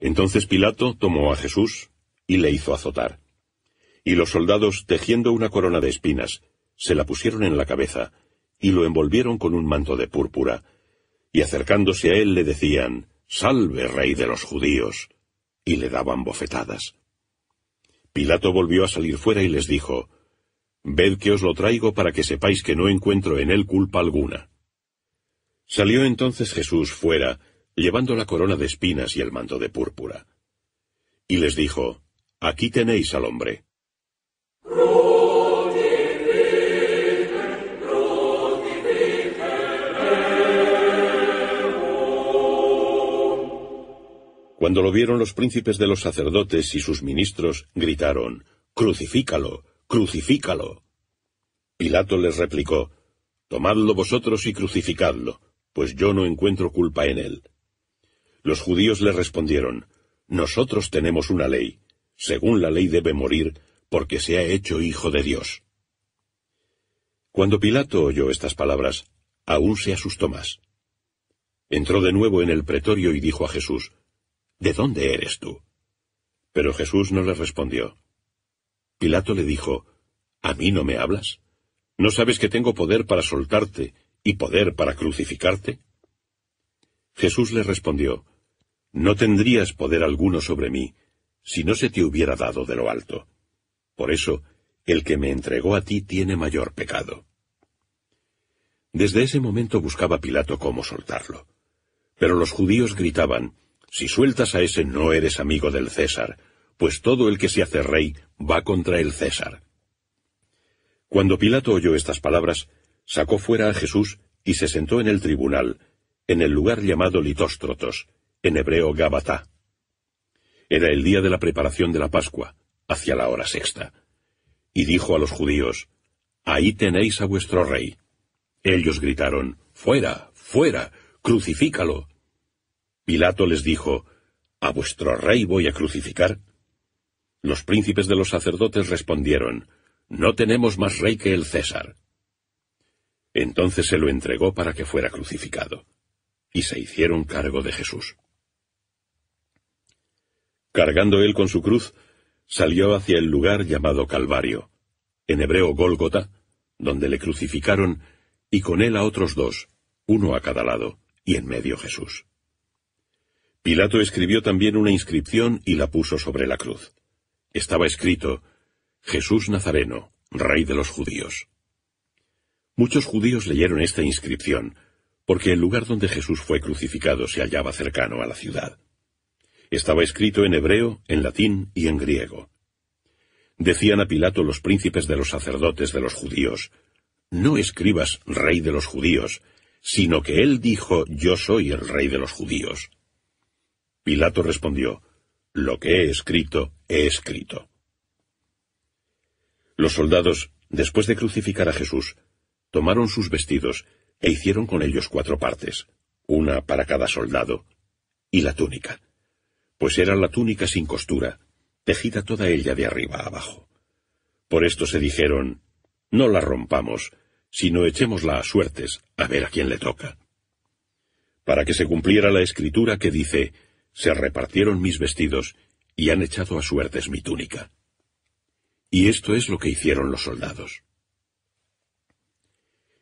Entonces Pilato tomó a Jesús y le hizo azotar. Y los soldados, tejiendo una corona de espinas, se la pusieron en la cabeza y lo envolvieron con un manto de púrpura. Y acercándose a él le decían, Salve, rey de los judíos. Y le daban bofetadas. Pilato volvió a salir fuera y les dijo, Ved que os lo traigo para que sepáis que no encuentro en él culpa alguna. Salió entonces Jesús fuera, llevando la corona de espinas y el manto de púrpura. Y les dijo, Aquí tenéis al hombre. Cuando lo vieron los príncipes de los sacerdotes y sus ministros, gritaron, Crucifícalo, crucifícalo. Pilato les replicó, Tomadlo vosotros y crucificadlo, pues yo no encuentro culpa en él. Los judíos le respondieron, Nosotros tenemos una ley, según la ley debe morir, porque se ha hecho hijo de Dios. Cuando Pilato oyó estas palabras, aún se asustó más. Entró de nuevo en el pretorio y dijo a Jesús, ¿De dónde eres tú? Pero Jesús no le respondió. Pilato le dijo, ¿A mí no me hablas? ¿No sabes que tengo poder para soltarte y poder para crucificarte? Jesús le respondió, no tendrías poder alguno sobre mí si no se te hubiera dado de lo alto. Por eso, el que me entregó a ti tiene mayor pecado. Desde ese momento buscaba Pilato cómo soltarlo. Pero los judíos gritaban, Si sueltas a ese no eres amigo del César, pues todo el que se hace rey va contra el César. Cuando Pilato oyó estas palabras, sacó fuera a Jesús y se sentó en el tribunal, en el lugar llamado Litóstrotos, en hebreo Gabatá. Era el día de la preparación de la Pascua, hacia la hora sexta. Y dijo a los judíos, Ahí tenéis a vuestro rey. Ellos gritaron, Fuera, fuera, crucifícalo. Pilato les dijo, ¿A vuestro rey voy a crucificar? Los príncipes de los sacerdotes respondieron, No tenemos más rey que el César. Entonces se lo entregó para que fuera crucificado, y se hicieron cargo de Jesús. Cargando él con su cruz, salió hacia el lugar llamado Calvario, en hebreo Gólgota, donde le crucificaron, y con él a otros dos, uno a cada lado, y en medio Jesús. Pilato escribió también una inscripción y la puso sobre la cruz. Estaba escrito, Jesús Nazareno, Rey de los Judíos. Muchos judíos leyeron esta inscripción, porque el lugar donde Jesús fue crucificado se hallaba cercano a la ciudad. Estaba escrito en hebreo, en latín y en griego. Decían a Pilato los príncipes de los sacerdotes de los judíos, No escribas rey de los judíos, sino que él dijo, Yo soy el rey de los judíos. Pilato respondió, Lo que he escrito, he escrito. Los soldados, después de crucificar a Jesús, tomaron sus vestidos e hicieron con ellos cuatro partes, una para cada soldado, y la túnica pues era la túnica sin costura, tejida toda ella de arriba abajo. Por esto se dijeron, no la rompamos, sino echémosla a suertes, a ver a quién le toca. Para que se cumpliera la escritura que dice, se repartieron mis vestidos y han echado a suertes mi túnica. Y esto es lo que hicieron los soldados.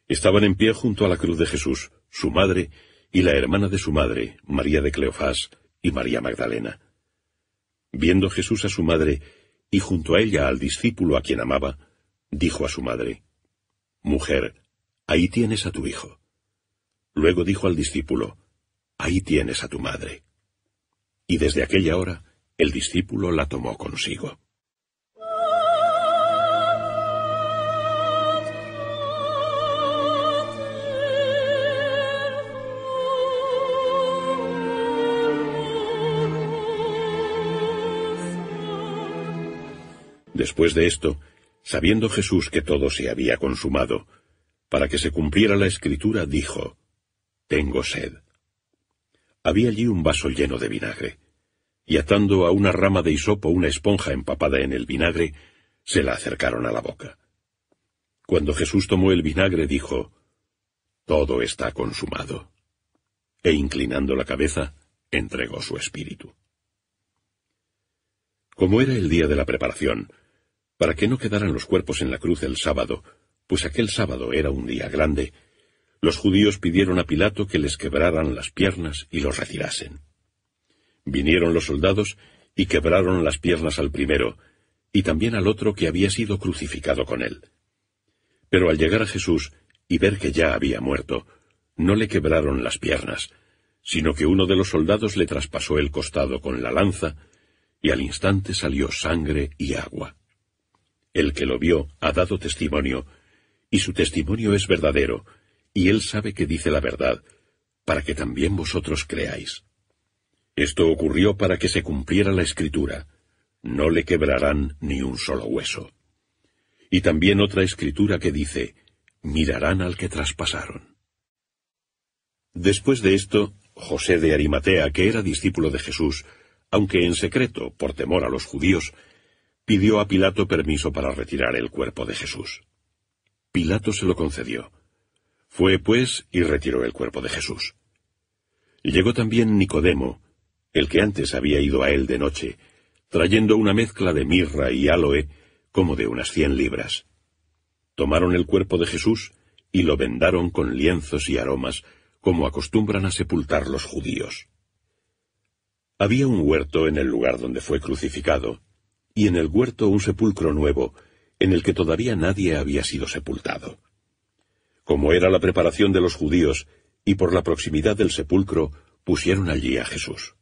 Estaban en pie junto a la cruz de Jesús, su madre y la hermana de su madre, María de Cleofás, y María Magdalena. Viendo Jesús a su madre y junto a ella al discípulo a quien amaba, dijo a su madre, Mujer, ahí tienes a tu hijo. Luego dijo al discípulo, Ahí tienes a tu madre. Y desde aquella hora el discípulo la tomó consigo. Después de esto, sabiendo Jesús que todo se había consumado, para que se cumpliera la escritura, dijo, Tengo sed. Había allí un vaso lleno de vinagre, y atando a una rama de hisopo una esponja empapada en el vinagre, se la acercaron a la boca. Cuando Jesús tomó el vinagre, dijo, Todo está consumado. E inclinando la cabeza, entregó su espíritu. Como era el día de la preparación, para que no quedaran los cuerpos en la cruz el sábado, pues aquel sábado era un día grande, los judíos pidieron a Pilato que les quebraran las piernas y los retirasen. Vinieron los soldados y quebraron las piernas al primero, y también al otro que había sido crucificado con él. Pero al llegar a Jesús y ver que ya había muerto, no le quebraron las piernas, sino que uno de los soldados le traspasó el costado con la lanza, y al instante salió sangre y agua. El que lo vio ha dado testimonio, y su testimonio es verdadero, y él sabe que dice la verdad, para que también vosotros creáis. Esto ocurrió para que se cumpliera la escritura, no le quebrarán ni un solo hueso. Y también otra escritura que dice, mirarán al que traspasaron. Después de esto, José de Arimatea, que era discípulo de Jesús, aunque en secreto, por temor a los judíos, pidió a Pilato permiso para retirar el cuerpo de Jesús. Pilato se lo concedió. Fue, pues, y retiró el cuerpo de Jesús. Llegó también Nicodemo, el que antes había ido a él de noche, trayendo una mezcla de mirra y aloe, como de unas cien libras. Tomaron el cuerpo de Jesús y lo vendaron con lienzos y aromas, como acostumbran a sepultar los judíos. Había un huerto en el lugar donde fue crucificado, y en el huerto un sepulcro nuevo, en el que todavía nadie había sido sepultado. Como era la preparación de los judíos, y por la proximidad del sepulcro, pusieron allí a Jesús.